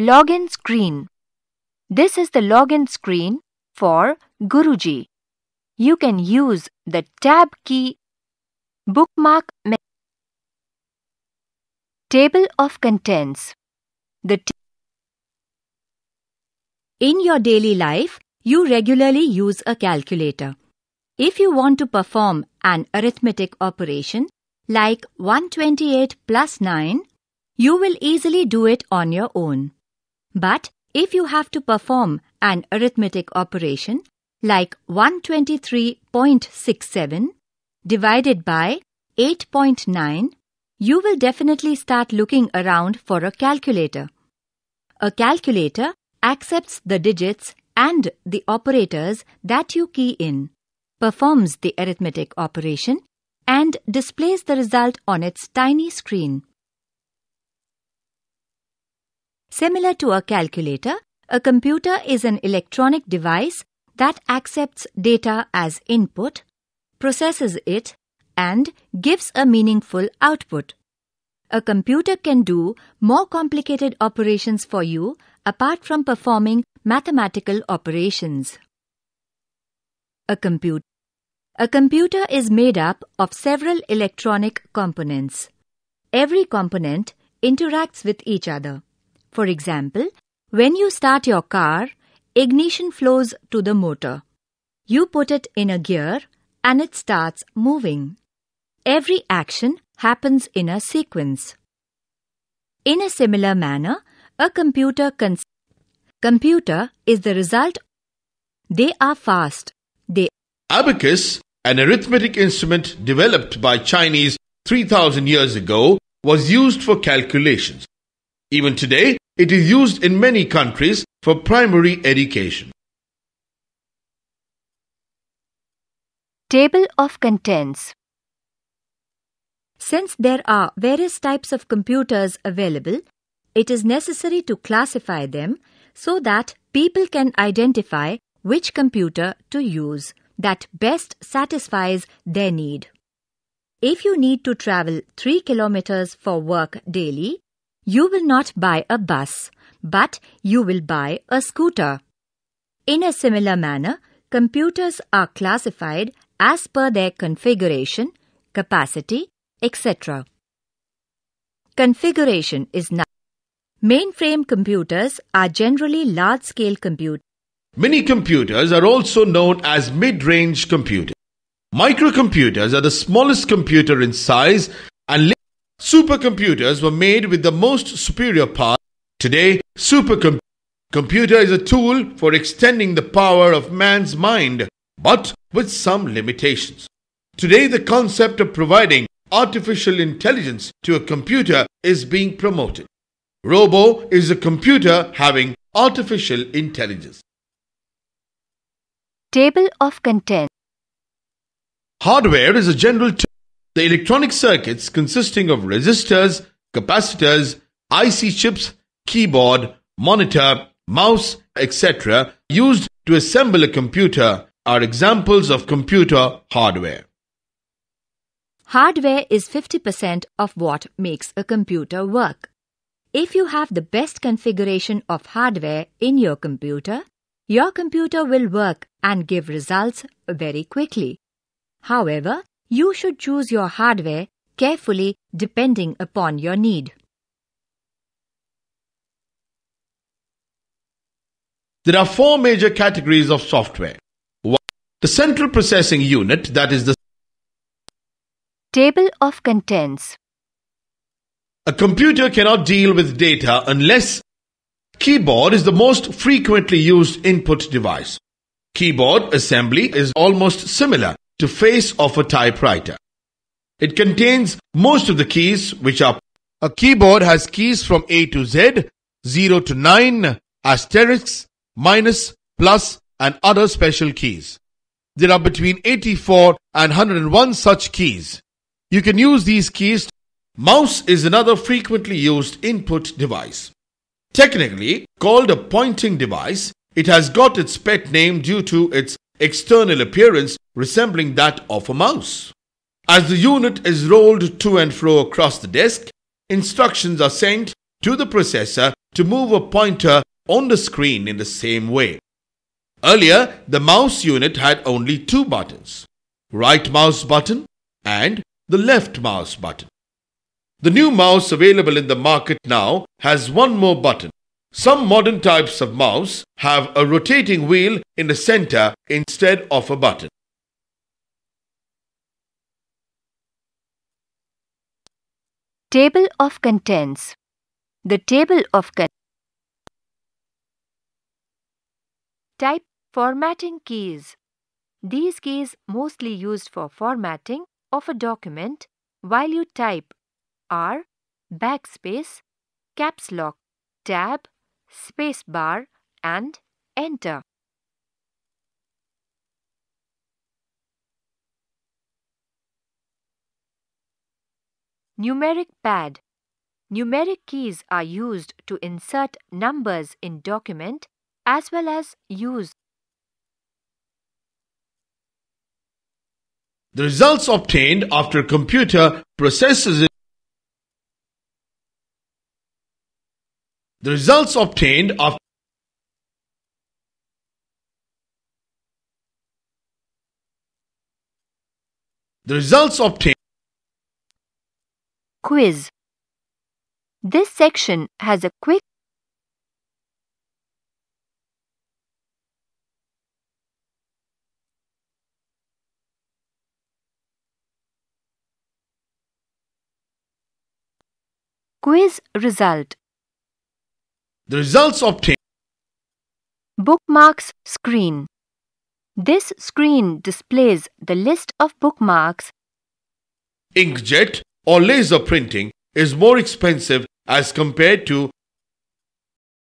Login screen. This is the login screen for Guruji. You can use the tab key, bookmark table of contents. The in your daily life, you regularly use a calculator. If you want to perform an arithmetic operation like 128 plus 9, you will easily do it on your own. But if you have to perform an arithmetic operation like 123.67 divided by 8.9, you will definitely start looking around for a calculator. A calculator accepts the digits and the operators that you key in, performs the arithmetic operation, and displays the result on its tiny screen. Similar to a calculator, a computer is an electronic device that accepts data as input, processes it, and gives a meaningful output. A computer can do more complicated operations for you apart from performing mathematical operations. A computer a computer is made up of several electronic components. Every component interacts with each other. For example, when you start your car, ignition flows to the motor. You put it in a gear and it starts moving. Every action happens in a sequence. In a similar manner, a computer can computer is the result. They are fast. They Abacus, an arithmetic instrument developed by Chinese 3000 years ago, was used for calculations. Even today, it is used in many countries for primary education. Table of Contents Since there are various types of computers available, it is necessary to classify them so that people can identify which computer to use that best satisfies their need. If you need to travel 3 kilometers for work daily, you will not buy a bus, but you will buy a scooter. In a similar manner, computers are classified as per their configuration, capacity, etc. Configuration is now. Mainframe computers are generally large scale computers. Mini computers are also known as mid range computers. Microcomputers are the smallest computer in size and Supercomputers were made with the most superior power. Today, supercomputer computer is a tool for extending the power of man's mind, but with some limitations. Today, the concept of providing artificial intelligence to a computer is being promoted. Robo is a computer having artificial intelligence. Table of contents Hardware is a general term the electronic circuits consisting of resistors, capacitors, IC chips, keyboard, monitor, mouse, etc., used to assemble a computer are examples of computer hardware. Hardware is 50% of what makes a computer work. If you have the best configuration of hardware in your computer, your computer will work and give results very quickly. However, you should choose your hardware carefully depending upon your need. There are four major categories of software. One, the central processing unit, that is the Table of Contents A computer cannot deal with data unless keyboard is the most frequently used input device. Keyboard assembly is almost similar to face of a typewriter. It contains most of the keys which are a keyboard has keys from A to Z, 0 to 9, asterisks, minus, plus and other special keys. There are between 84 and 101 such keys. You can use these keys. Mouse is another frequently used input device. Technically called a pointing device, it has got its pet name due to its external appearance resembling that of a mouse. As the unit is rolled to and fro across the disk, instructions are sent to the processor to move a pointer on the screen in the same way. Earlier, the mouse unit had only two buttons, right mouse button and the left mouse button. The new mouse available in the market now has one more button, some modern types of mouse have a rotating wheel in the center instead of a button. Table of contents. The table of contents. Type formatting keys. These keys mostly used for formatting of a document while you type are backspace, caps lock, tab, Space bar and enter. Numeric pad. Numeric keys are used to insert numbers in document as well as use. The results obtained after computer processes The results obtained after The results obtained Quiz This section has a quick Quiz result the results obtained. Bookmarks screen. This screen displays the list of bookmarks. Inkjet or laser printing is more expensive as compared to